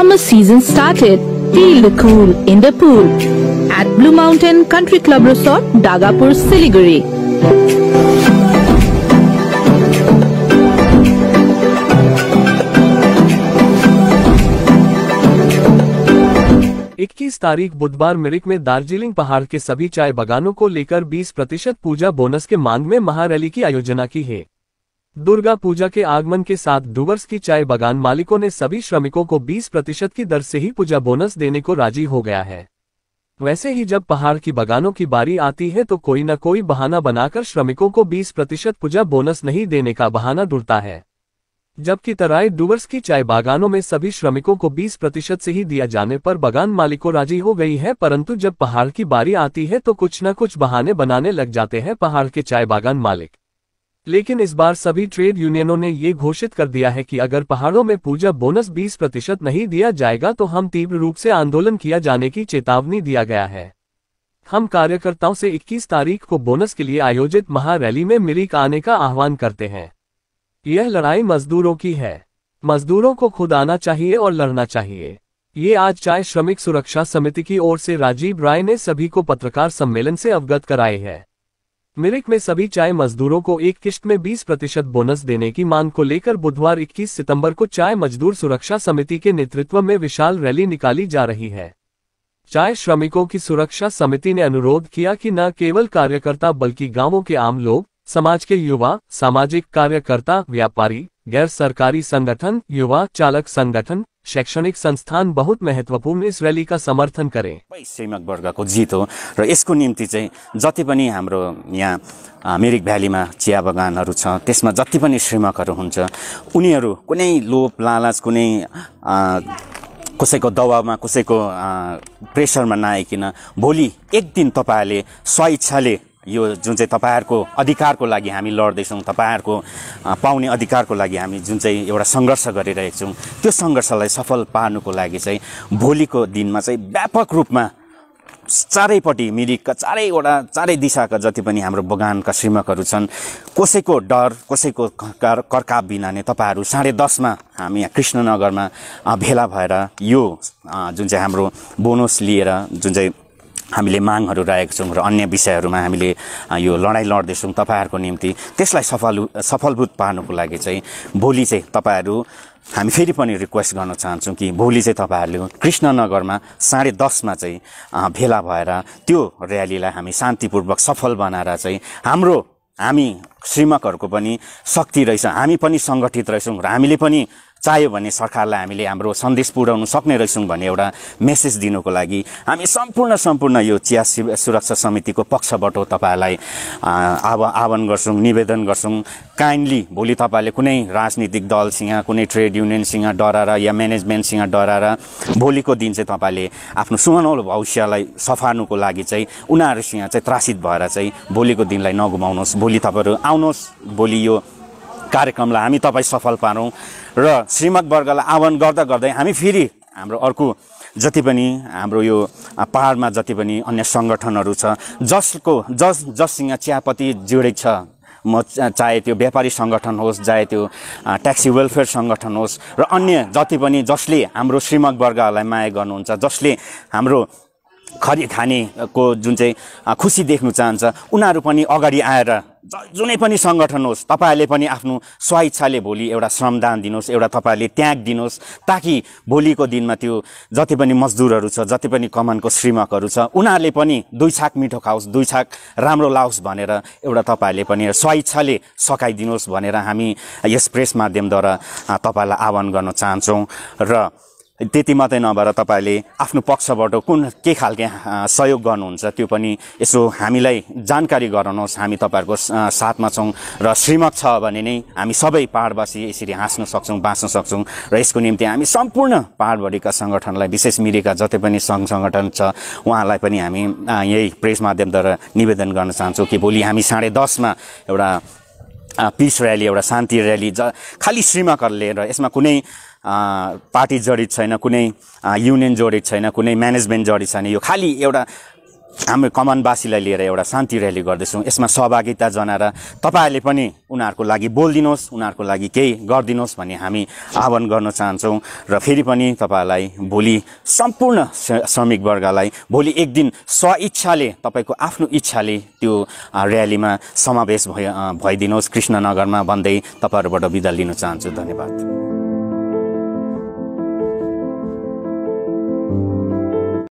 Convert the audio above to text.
summer season started, feel the cool in the pool at Blue Mountain Country Club Resort, Dagapur, Siliguri. इक्कीस तारीख बुधवार मिरिक में दार्जिलिंग पहाड़ के सभी चाय बागानों को लेकर 20 प्रतिशत पूजा बोनस के मांग में महारैली की आयोजना की है दुर्गा पूजा के आगमन के साथ डुवर्स की चाय बागान मालिकों ने सभी श्रमिकों को 20 प्रतिशत की दर से ही पूजा बोनस देने को राजी हो गया है वैसे ही जब पहाड़ की बागानों की बारी आती है तो कोई न कोई बहाना बनाकर श्रमिकों को 20 प्रतिशत पूजा बोनस नहीं देने का बहाना डुड़ता है जबकि तराई डुवर्स की चाय बागानों में सभी श्रमिकों को बीस प्रतिशत से ही दिया जाने पर बागान मालिकों राजी हो गई है परंतु जब पहाड़ की बारी आती है तो कुछ न कुछ बहाने बनाने लग जाते हैं पहाड़ के चाय बागान मालिक लेकिन इस बार सभी ट्रेड यूनियनों ने ये घोषित कर दिया है कि अगर पहाड़ों में पूजा बोनस 20 प्रतिशत नहीं दिया जाएगा तो हम तीव्र रूप से आंदोलन किया जाने की चेतावनी दिया गया है हम कार्यकर्ताओं से 21 तारीख को बोनस के लिए आयोजित महारैली में मिरिक आने का आह्वान करते हैं यह लड़ाई मजदूरों की है मजदूरों को खुद आना चाहिए और लड़ना चाहिए ये आज चाय श्रमिक सुरक्षा समिति की ओर से राजीव राय ने सभी को पत्रकार सम्मेलन से अवगत कराई है मिरिक में सभी चाय मजदूरों को एक किश्त में 20 प्रतिशत बोनस देने की मांग को लेकर बुधवार 21 सितंबर को चाय मजदूर सुरक्षा समिति के नेतृत्व में विशाल रैली निकाली जा रही है चाय श्रमिकों की सुरक्षा समिति ने अनुरोध किया कि न केवल कार्यकर्ता बल्कि गांवों के आम लोग समाज के युवा सामाजिक कार्यकर्ता व्यापारी गैर सरकारी संगठन युवा चालक संगठन शैक्षणिक संस्थान बहुत महत्वपूर्ण यस का समर्थन गरे श्रीमक वर्गको जित हो र यसको निम्ति चाहिँ जति पनि हाम्रो यहाँ मिरिक भ्यालीमा चिया बगानहरू छ त्यसमा जति पनि श्रीमकहरू हुन्छ उनीहरू कुनै लोभ लालच कुनै कसैको दबावमा कसैको प्रेसरमा नआइकन भोलि एक दिन तपाईँहरूले स्वइच्छाले यो जुन चाहिँ तपाईँहरूको अधिकारको लागि हामी लड्दैछौँ तपाईँहरूको पाउने अधिकारको लागि हामी जुन चाहिँ एउटा सङ्घर्ष गरिरहेको छौँ त्यो सङ्घर्षलाई सफल पार्नुको लागि चाहिँ भोलिको दिनमा चाहिँ व्यापक रूपमा चारैपट्टि मिरिकका चारैवटा चारै दिशाका जति पनि हाम्रो बगानका श्रीमकहरू छन् कसैको डर कसैको कर बिना नै तपाईँहरू साढे दसमा हामी यहाँ कृष्णनगरमा भेला भएर यो जुन चाहिँ हाम्रो बोनस लिएर जुन चाहिँ हामीले मागहरू राखेका छौँ र अन्य विषयहरूमा हामीले यो लडाइँ लड्दैछौँ तपाईँहरूको निम्ति त्यसलाई सफल सफलभूत पार्नुको लागि चाहिँ भोलि चाहिँ तपाईँहरू हामी फेरि पनि रिक्वेस्ट गर्न चाहन्छौँ कि भोलि चाहिँ तपाईँहरूले कृष्णनगरमा साढे दसमा चाहिँ भेला भएर त्यो र्यालीलाई हामी शान्तिपूर्वक सफल बनाएर चाहिँ हाम्रो हामी श्रीमकहरूको पनि शक्ति रहेछ हामी पनि सङ्गठित रहेछौँ र हामीले पनि चाह्यो भने सरकारलाई हामीले हाम्रो सन्देश पुर्याउनु सक्ने रहेछौँ भन्ने एउटा मेसेज दिनुको लागि हामी सम्पूर्ण सम्पूर्ण यो चिया सुरक्षा समितिको पक्षबाट तपाईँहरूलाई आव आह्वान गर्छौँ निवेदन गर्छौँ काइन्डली भोलि तपाईँहरूले कुनै राजनीतिक दलसँग कुनै ट्रेड युनियनसँग डराएर या म्यानेजमेन्टसँग डराएर भोलिको दिन चाहिँ तपाईँले आफ्नो सुनौलो भविष्यलाई सफार्नुको लागि चाहिँ उनीहरूसँग चाहिँ त्रासित भएर चाहिँ भोलिको दिनलाई नगुमाउनुहोस् भोलि तपाईँहरू आउनुहोस् भोलि यो कार्यक्रमलाई हामी तपाईँ सफल पारौँ र वर्गलाई आह्वान गर्दा गर्दै हामी फेरि हाम्रो अर्को जति पनि हाम्रो यो पाहाडमा जति पनि अन्य सङ्गठनहरू छ जसको जस जससँग चियापत्ती जोडेको छ म चाहे त्यो व्यापारी सङ्गठन होस् चाहे त्यो ट्याक्सी वेलफेयर सङ्गठन होस् र अन्य जति पनि जसले हाम्रो वर्गहरूलाई माया गर्नुहुन्छ जसले हाम्रो खरि खानेको जुन चाहिँ खुसी देख्नु चाहन्छ उनीहरू पनि अगाडि आएर जुनै पनि सङ्गठन होस् तपाईँहरूले पनि आफ्नो स्वइच्छाले भोलि एउटा श्रमदान दिनुहोस् एउटा तपाईँहरूले त्याग दिनुहोस् ताकि भोलिको दिनमा त्यो जति पनि मजदुरहरू छ जति पनि कमानको श्रीमकहरू छ उनीहरूले पनि दुई छाक मिठो खाओस् दुई छाक राम्रो लाओस् भनेर एउटा तपाईँहरूले पनि स्वइच्छाले सकाइदिनुहोस् भनेर हामी यस प्रेस माध्यमद्वारा तपाईँलाई आह्वान गर्न चाहन्छौँ र त्यति मात्रै नभएर तपाईँले आफ्नो पक्षबाट कुन के खालके सहयोग गर्नुहुन्छ त्यो पनि यसो हामीलाई जानकारी गराउनुहोस् हामी तपाईँहरूको साथमा छौँ र श्रीमत छ भने नै हामी सबै पाहाडवासी यसरी हाँस्न सक्छौँ बाँच्न सक्छौँ र यसको निम्ति हामी सम्पूर्ण पाहाडभरिका सङ्गठनलाई विशेष मिलेका जति पनि सङ्घ सङ्गठन छ उहाँलाई पनि हामी यही प्रेस माध्यमद्वारा निवेदन गर्न चाहन्छौँ कि भोलि हामी साढे दसमा एउटा पिस र्याली एउटा शान्ति र्याली ज खालि श्रीमकहरूले र यसमा कुनै पार्टी जडित छैन कुनै युनियन जडित छैन कुनै म्यानेजमेन्ट जडित छैन यो खालि एउटा हाम्रो कमानवासीलाई लिएर एउटा शान्ति र्याली गर्दैछौँ यसमा सहभागिता जनाएर तपाईँहरूले पनि उनीहरूको लागि बोलिदिनुहोस् उनीहरूको लागि केही गरिदिनुहोस् भन्ने हामी आह्वान गर्न चाहन्छौँ र फेरि पनि तपाईँहरूलाई भोलि सम्पूर्ण श्रमिक वर्गलाई भोलि एक दिन स्वइच्छाले तपाईँको आफ्नो इच्छाले त्यो ऱ्यालीमा समावेश भइ भइदिनुहोस् कृष्णनगरमा भन्दै तपाईँहरूबाट बिदा लिन चाहन्छु धन्यवाद